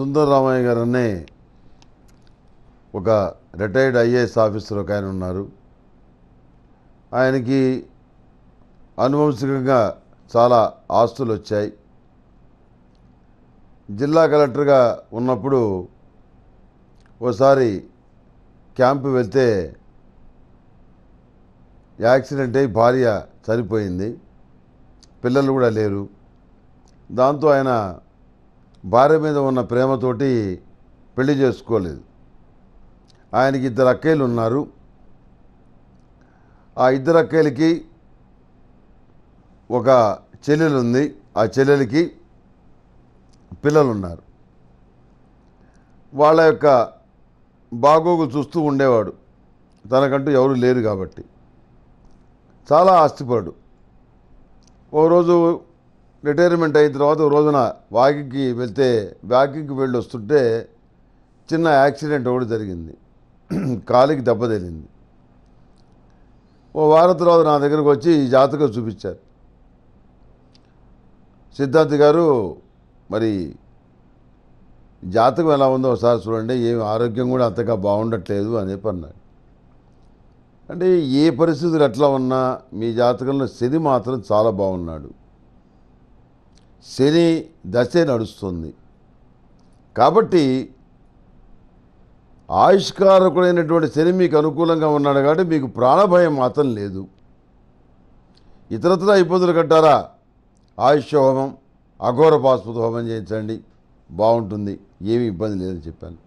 సుందరరామయ్య గారు అనే ఒక రిటైర్డ్ ఐఏఎస్ ఆఫీసర్ ఒక ఆయన ఉన్నారు ఆయనకి అనువంశికంగా చాలా ఆస్తులు వచ్చాయి జిల్లా కలెక్టర్గా ఉన్నప్పుడు ఓసారి క్యాంపు వెళ్తే యాక్సిడెంట్ అయి భార్య చనిపోయింది పిల్లలు కూడా లేరు దాంతో ఆయన భార్య మీద ఉన్న ప్రేమతోటి పెళ్లి చేసుకోలేదు ఆయనకి ఇద్దరు అక్కయ్యలు ఉన్నారు ఆ ఇద్దరు అక్కయ్యలకి ఒక చెల్లెలు ఉంది ఆ చెల్లెలకి పిల్లలు ఉన్నారు వాళ్ళ యొక్క బాగోగులు చూస్తూ ఉండేవాడు తనకంటూ ఎవరు లేరు కాబట్టి చాలా ఆస్తిపడు రోజు రిటైర్మెంట్ అయిన తర్వాత రోజున వాకింగ్కి వెళ్తే వాకింగ్కి వెళ్ళి వస్తుంటే చిన్న యాక్సిడెంట్ ఒకటి జరిగింది కాలికి దెబ్బ తగిలింది ఓ వారం తర్వాత నా దగ్గరకు వచ్చి ఈ జాతకం చూపించారు సిద్ధార్థ్ గారు మరి జాతకం ఎలా ఉందో ఒకసారి చూడండి ఏమి ఆరోగ్యం కూడా అంతగా బాగుండట్లేదు అని చెప్పి అంటే ఏ పరిస్థితులు ఎట్లా ఉన్నా మీ జాతకంలో శని మాత్రం చాలా బాగున్నాడు శని దశే నడుస్తుంది కాబట్టి ఆయుష్కారకుడైనటువంటి శని మీకు అనుకూలంగా ఉన్నాడు కాబట్టి మీకు ప్రాణభయం మాత్రం లేదు ఇతరత్ర ఇబ్బందులు కట్టారా ఆయుష్ హోమం అఘోర పాస్పత హోమం చేయించండి బాగుంటుంది ఏమి ఇబ్బంది లేదని చెప్పాను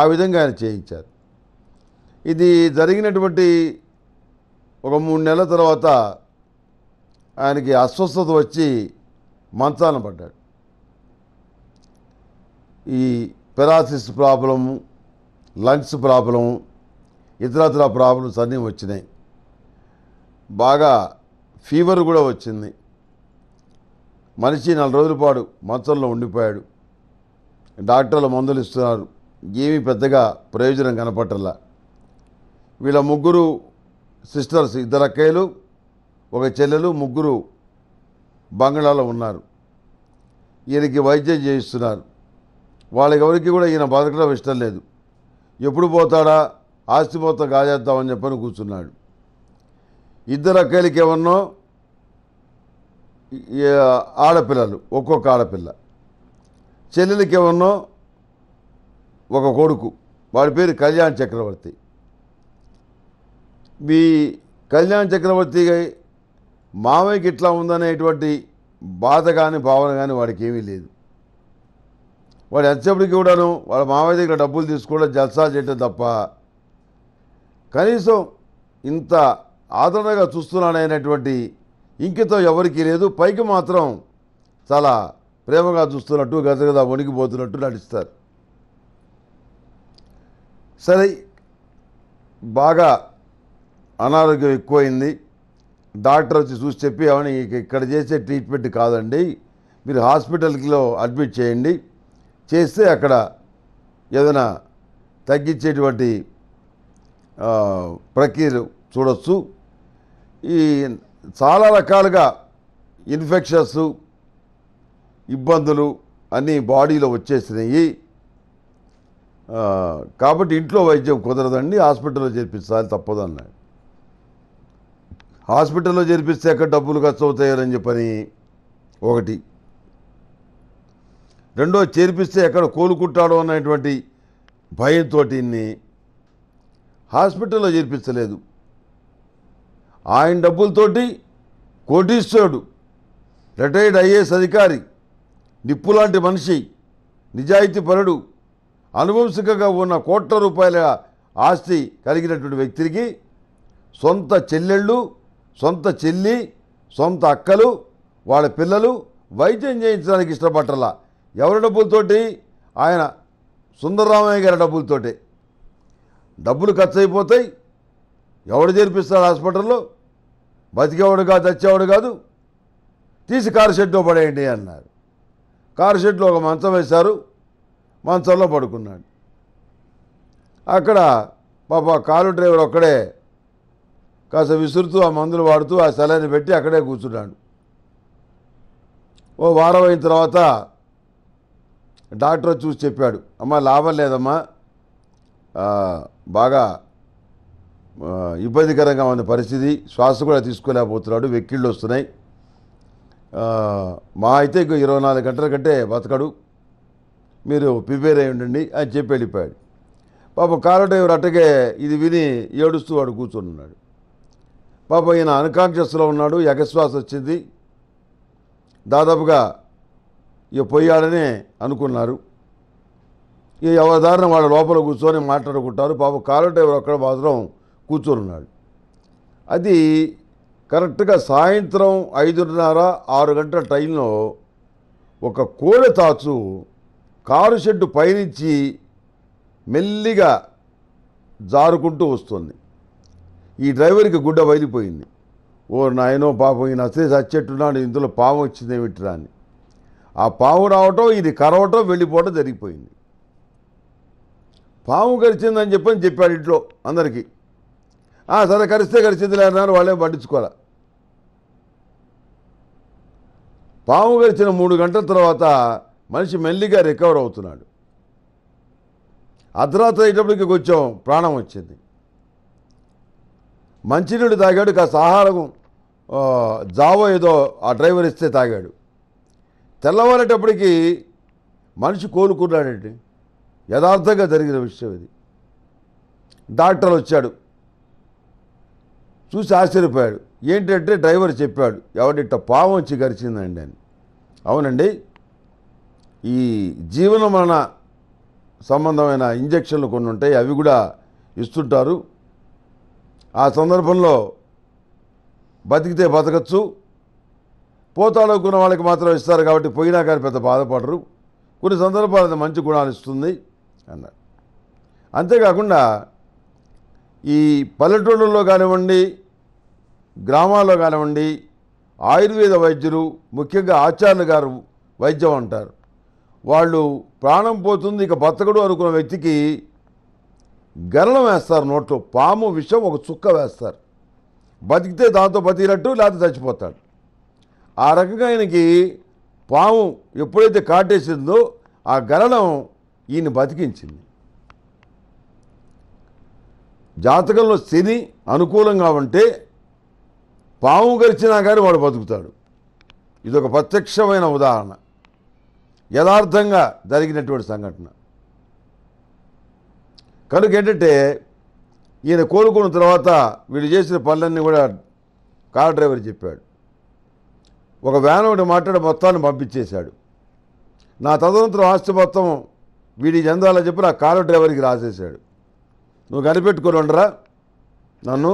ఆ విధంగా ఆయన చేయించారు ఇది జరిగినటువంటి ఒక మూడు నెలల తర్వాత ఆయనకి అస్వస్థత వచ్చి మంచాన పడ్డాడు ఈ పెరాసిస్ ప్రాబ్లము లంగ్స్ ప్రాబ్లము ఇతరత్ర ప్రాబ్లమ్స్ అన్నీ వచ్చినాయి బాగా ఫీవర్ కూడా వచ్చింది మనిషి నెల రోజుల పాటు మంచంలో ఉండిపోయాడు డాక్టర్లు మందులు ఇస్తున్నారు ఏమీ పెద్దగా ప్రయోజనం కనపట్టలా వీళ్ళ ముగ్గురు సిస్టర్స్ ఇద్దరు అక్కయ్యలు ఒక చెల్లెలు ముగ్గురు బంగ్లాలో ఉన్నారు ఈయనకి వైద్యం చేయిస్తున్నారు వాళ్ళకెవరికి కూడా ఈయన బతకడం ఇష్టం లేదు ఎప్పుడు పోతాడా ఆస్తి పోతా కాజేద్దామని చెప్పని కూర్చున్నాడు ఇద్దరు అక్కలకి ఏమన్నో ఆడపిల్లలు ఒక్కొక్క ఆడపిల్ల చెల్లెలకి ఏమన్నో ఒక కొడుకు వాడి పేరు కళ్యాణ్ చక్రవర్తి మీ కళ్యాణ్ చక్రవర్తి మామయ్యకి ఇట్లా ఉందనేటువంటి బాధ కానీ భావన కానీ వాడికి ఏమీ లేదు వాడు ఎంతసేపటికి కూడాను వాళ్ళ మామయ్య దగ్గర డబ్బులు తీసుకోవడం జల్సా చేయటం తప్ప కనీసం ఇంత ఆదరణగా చూస్తున్నాడనేటువంటి ఇంకితో ఎవరికి లేదు పైకి మాత్రం చాలా ప్రేమగా చూస్తున్నట్టు గదగదా వణిగిపోతున్నట్టు నడుస్తారు సరే బాగా అనారోగ్యం ఎక్కువైంది డాక్టర్ వచ్చి చూసి చెప్పి అవును ఇక్కడ చేసే ట్రీట్మెంట్ కాదండి మీరు హాస్పిటల్లో అడ్మిట్ చేయండి చేస్తే అక్కడ ఏదైనా తగ్గించేటువంటి ప్రక్రియలు చూడొచ్చు ఈ చాలా రకాలుగా ఇన్ఫెక్షన్స్ ఇబ్బందులు అన్నీ బాడీలో వచ్చేసినాయి కాబట్టి ఇంట్లో వైద్యం కుదరదండి హాస్పిటల్లో చేర్పించాలి తప్పదన్నాడు హాస్పిటల్లో చేర్పిస్తే అక్కడ డబ్బులు ఖర్చు అవుతాయని చెప్పని ఒకటి రెండో చేర్పిస్తే ఎక్కడ కోలుకుంటాడో అనేటువంటి భయంతో హాస్పిటల్లో చేర్పించలేదు ఆయన డబ్బులతోటి కోటీశ్వరుడు రిటైర్డ్ ఐఏఎస్ అధికారి నిప్పులాంటి మనిషి నిజాయితీ పరుడు అనువంశికగా ఉన్న కోట్ల రూపాయల ఆస్తి కలిగినటువంటి వ్యక్తికి సొంత చెల్లెళ్ళు సొంత చెల్లి సొంత అక్కలు వాళ్ళ పిల్లలు వైద్యం చేయించడానికి ఇష్టపట్టలా ఎవరి డబ్బులతోటి ఆయన సుందరరామయ్య గారి డబ్బులతోటి డబ్బులు ఖర్చు అయిపోతాయి ఎవడు చేర్పిస్తాడు హాస్పిటల్లో బతికేవాడు కాదు తెచ్చేవాడు కాదు తీసి కారు షెడ్లో పడేయండి అన్నారు కారు షెడ్లో ఒక మంచం వేశారు మంచంలో పడుకున్నాడు అక్కడ పాప కారు డ్రైవర్ ఒక్కడే కాస్త విసురుతూ ఆ మందులు వాడుతూ ఆ స్థలాన్ని పెట్టి అక్కడే కూర్చున్నాడు ఓ వారం అయిన తర్వాత డాక్టర్ చూసి చెప్పాడు అమ్మ లాభం లేదమ్మా బాగా ఇబ్బందికరంగా ఉన్న పరిస్థితి శ్వాస కూడా తీసుకోలేకపోతున్నాడు వెక్కిళ్ళు వస్తున్నాయి మా అయితే ఇంకో ఇరవై నాలుగు గంటల కంటే బతకడు మీరు ప్రిపేర్ అయి ఉండండి అని చెప్పి వెళ్ళిపోయాడు పాప కారు డ్రైవర్ అట్టగే ఇది విని ఏడుస్తూ వాడు కూర్చొని ఉన్నాడు పాప ఈయన అన్కాన్షియస్లో ఉన్నాడు ఎగశ్వాస వచ్చింది దాదాపుగా ఇక పోయాడనే అనుకున్నారు ఈ ఎవరిదారిన వాళ్ళ లోపల కూర్చొని మాట్లాడుకుంటారు పాప కారు డ్రైవర్ అక్కడ మాత్రం కూర్చొనున్నాడు అది కరెక్ట్గా సాయంత్రం ఐదున్నర ఆరు గంటల టైంలో ఒక కోడె తాచు కారు షెడ్డు పైనుంచి మెల్లిగా జారుకుంటూ వస్తుంది ఈ డ్రైవర్కి గుడ్డ బయలిపోయింది ఓ నాయనో పాపం ఈయన అసలే చచ్చేట్టున్నాడు ఇందులో పాము వచ్చింది ఏమిట్రా అని ఆ పాము రావటం ఇది కరవటం వెళ్ళిపోవటం జరిగిపోయింది పాము కరిచిందని చెప్పని చెప్పాడు ఇంట్లో అందరికీ సరే కరిస్తే కరిచింది అన్నారు వాళ్ళే పట్టించుకోవాలి పాము గడిచిన మూడు గంటల తర్వాత మనిషి మెల్లిగా రికవర్ అవుతున్నాడు అర్ధరాత్రి అయ్యేటప్పటికి కొంచెం ప్రాణం వచ్చింది మంచినీళ్ళు తాగాడు కాస్త ఆహారం జావో ఏదో ఆ డ్రైవర్ ఇస్తే తాగాడు తెల్లవారేటప్పటికీ మనిషి కోలుకున్నాడండి యథార్థంగా జరిగిన విషయం ఇది డాక్టర్ వచ్చాడు చూసి ఆశ్చర్యపోయాడు ఏంటంటే డ్రైవర్ చెప్పాడు ఎవడిట్ట పాము వచ్చి గరిచిందండి అని అవునండి ఈ జీవన మరణ సంబంధమైన ఇంజక్షన్లు కొన్ని ఉంటాయి అవి కూడా ఇస్తుంటారు ఆ సందర్భంలో బతికితే బతకచ్చు పోతాడుకున్న వాళ్ళకి మాత్రం ఇస్తారు కాబట్టి పోయినా కానీ పెద్ద బాధపడరు కొన్ని సందర్భాలు మంచి గుణాలు ఇస్తుంది అన్నారు అంతేకాకుండా ఈ పల్లెటూళ్ళల్లో కానివ్వండి గ్రామాల్లో కానివ్వండి ఆయుర్వేద వైద్యులు ముఖ్యంగా ఆచార్యులు గారు వైద్యం అంటారు వాళ్ళు ప్రాణం పోతుంది ఇక బతకడు అనుకున్న వ్యక్తికి గరణం వేస్తారు నోట్లో పాము విషం ఒక చుక్క వేస్తారు బతికితే దాంతో బతికినట్టు లేకపోతే చచ్చిపోతాడు ఆ రకంగా ఆయనకి పాము ఎప్పుడైతే కాటేసిందో ఆ గరణం ఈయన బతికించింది జాతకంలో శని అనుకూలంగా ఉంటే పాము గరిచినా కానీ వాడు బతుకుతాడు ఇదొక ప్రత్యక్షమైన ఉదాహరణ యథార్థంగా జరిగినటువంటి సంఘటన కనుక ఏంటంటే ఈయన కోలుకున్న తర్వాత వీడు చేసిన పనులన్నీ కూడా కార్ డ్రైవర్ చెప్పాడు ఒక వ్యాన్ ఒకటి మాట్లాడి మొత్తాన్ని పంపించేశాడు నా తదనంతరం ఆస్తి మొత్తం వీడి చెందాలని చెప్పి నా కారు డ్రైవర్కి రాసేశాడు నువ్వు కనిపెట్టుకుని ఉండరా నన్ను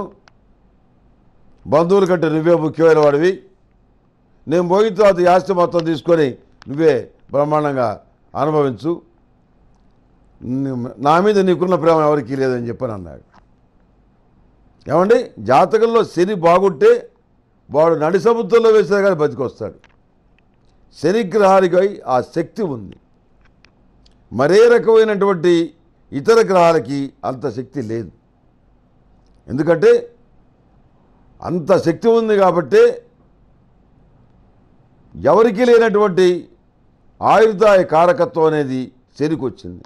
బంధువుల కంటే నువ్వే ముఖ్యమైన వాడివి నేను పోయిన తర్వాత ఆస్తి మొత్తం తీసుకొని నువ్వే బ్రహ్మాండంగా అనుభవించు నా మీద నీకున్న ప్రేమ ఎవరికి లేదని చెప్పని అన్నాడు ఏమండి జాతకంలో శని బాగుంటే వాడు నడి సముద్రంలో వేసినా కానీ బతికొస్తాడు శనిగ్రహానికి ఆ శక్తి ఉంది మరే రకమైనటువంటి ఇతర గ్రహాలకి అంత శక్తి లేదు ఎందుకంటే అంత శక్తి ఉంది కాబట్టి ఎవరికీ లేనటువంటి ఆయుర్దాయ కారకత్వం అనేది శనికి వచ్చింది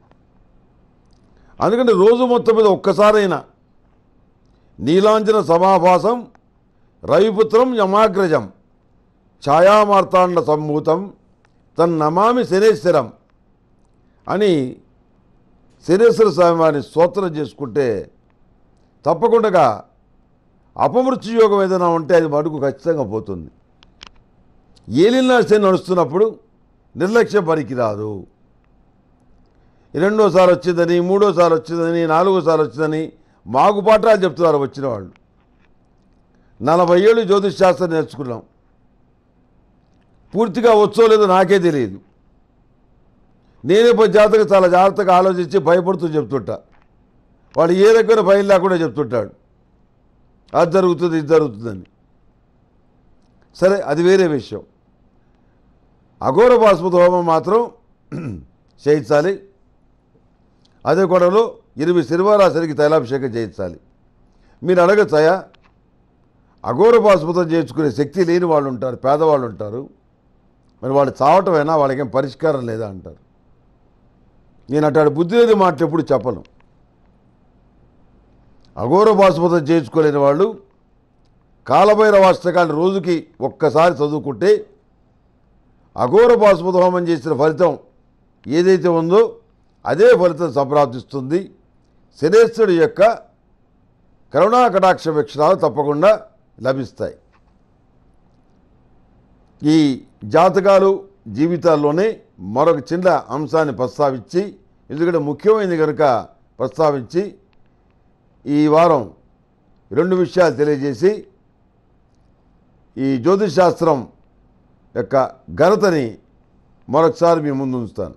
అందుకంటే రోజు మొత్తం మీద ఒక్కసారైనా నీలాంజన సమాభాసం రవిపుత్రం యమాగ్రజం ఛాయామార్తాండ సంభూతం తన్నమామి శనేశ్వరం అని శనేశ్వర స్వామి వారిని స్తోత్రం చేసుకుంటే తప్పకుండా అపమృత్యు యోగం ఏదైనా ఉంటే అది మటుకు ఖచ్చితంగా పోతుంది ఏలినాశ నడుస్తున్నప్పుడు నిర్లక్ష్యం పనికిరాదు రెండోసారి వచ్చిందని మూడోసారి వచ్చిందని నాలుగోసారి వచ్చిందని మాకు చెప్తున్నారు వచ్చిన వాళ్ళు నలభై ఏళ్ళు జ్యోతిష్ శాస్త్రం నేర్చుకున్నాం పూర్తిగా వచ్చో లేదో నాకే తెలియదు నేనే పోయి జాగ్రత్తగా చాలా జాగ్రత్తగా ఆలోచించి భయపడుతూ చెప్తుంటా వాడు ఏ రకమైన భయం లేకుండా చెప్తుంటాడు అది జరుగుతుంది ఇది జరుగుతుందని సరే అది వేరే విషయం అఘోర బాస్మత హోమం మాత్రం చేయించాలి అదే గొడవలో ఇరవై శనివారాసరికి తైలాభిషేకం చేయించాలి మీరు అడగచ్చాయా అఘోరపాస్పతం చేయించుకునే శక్తి లేని వాళ్ళు ఉంటారు పేదవాళ్ళు ఉంటారు మరి వాళ్ళు చావటమైనా వాళ్ళకేం పరిష్కారం లేదా అంటారు నేను అట్లాడు బుద్ధి లేదు మాటలు ఎప్పుడు చెప్పను అఘోరపాస్పతం చేయించుకోలేని వాళ్ళు కాలభైరవ వాస్తకాన్ని రోజుకి ఒక్కసారి చదువుకుంటే అఘోరపాస్పత హోమం చేసిన ఫలితం ఏదైతే ఉందో అదే ఫలితం సంప్రాప్తిస్తుంది శనేశ్వరుడు యొక్క కరుణా కటాక్ష వీక్షణాలు తప్పకుండా లభిస్తాయి ఈ జాతకాలు జీవితాల్లోనే మరొక చిన్న అంశాన్ని ప్రస్తావించి ఎందుకంటే ముఖ్యమైనది కనుక ప్రస్తావించి ఈ వారం రెండు విషయాలు తెలియజేసి ఈ జ్యోతిష్శాస్త్రం యొక్క ఘనతని మరొకసారి మీ ముందు ఉంచుతాను